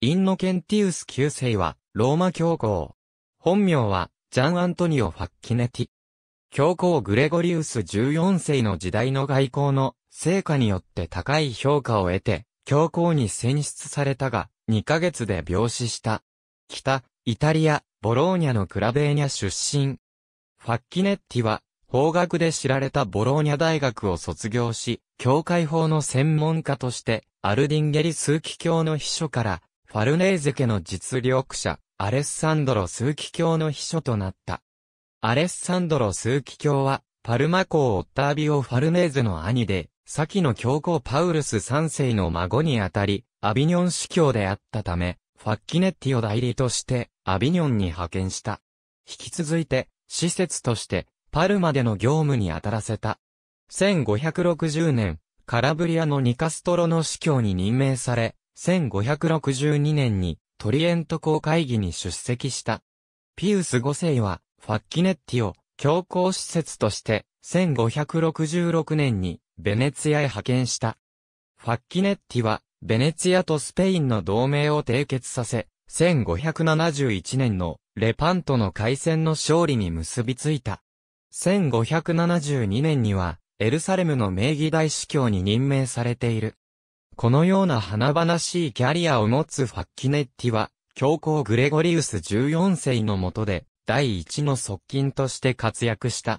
インノケンティウス9世は、ローマ教皇。本名は、ジャン・アントニオ・ファッキネティ。教皇グレゴリウス14世の時代の外交の成果によって高い評価を得て、教皇に選出されたが、2ヶ月で病死した。北、イタリア、ボローニャのクラベーニャ出身。ファッキネッティは、法学で知られたボローニャ大学を卒業し、教会法の専門家として、アルディンゲリ数奇教の秘書から、ファルネーゼ家の実力者、アレッサンドロ枢機卿の秘書となった。アレッサンドロ枢機卿は、パルマ公オッタービオ・ファルネーゼの兄で、先の教皇パウルス3世の孫にあたり、アビニョン司教であったため、ファッキネッティを代理として、アビニョンに派遣した。引き続いて、施設として、パルマでの業務に当たらせた。1560年、カラブリアのニカストロの司教に任命され、1562年にトリエント公会議に出席した。ピウス5世はファッキネッティを教皇施設として1566年にベネツィアへ派遣した。ファッキネッティはベネツィアとスペインの同盟を締結させ、1571年のレパントの海戦の勝利に結びついた。1572年にはエルサレムの名義大司教に任命されている。このような華々しいキャリアを持つファッキネッティは、教皇グレゴリウス14世の下で、第一の側近として活躍した。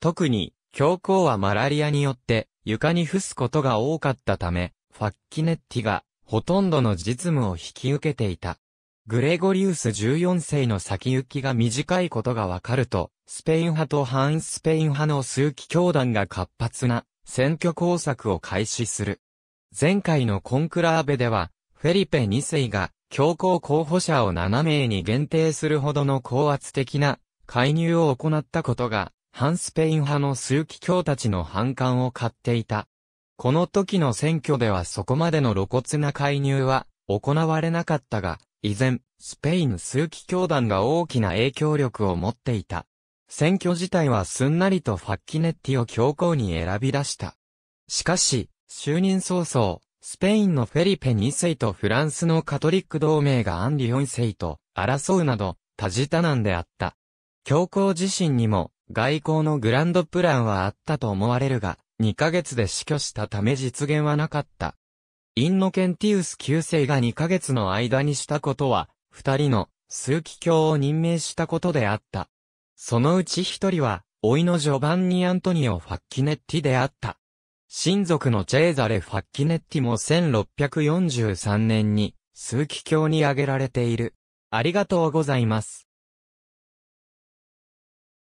特に、教皇はマラリアによって、床に伏すことが多かったため、ファッキネッティが、ほとんどの実務を引き受けていた。グレゴリウス14世の先行きが短いことがわかると、スペイン派と反スペイン派の数奇教団が活発な選挙工作を開始する。前回のコンクラーベでは、フェリペ2世が、強行候補者を7名に限定するほどの高圧的な介入を行ったことが、反スペイン派の数奇教たちの反感を買っていた。この時の選挙ではそこまでの露骨な介入は行われなかったが、依然、スペイン数奇教団が大きな影響力を持っていた。選挙自体はすんなりとファッキネッティを強硬に選び出した。しかし、就任早々、スペインのフェリペ2世とフランスのカトリック同盟がアンリ4世と争うなど、多事多難であった。教皇自身にも、外交のグランドプランはあったと思われるが、2ヶ月で死去したため実現はなかった。インノケンティウス9世が2ヶ月の間にしたことは、二人の、数奇教を任命したことであった。そのうち一人は、老いのジョバンニ・アントニオ・ファッキネッティであった。親族のチェーザレ・ファッキネッティも1643年に、数奇教に挙げられている。ありがとうございます。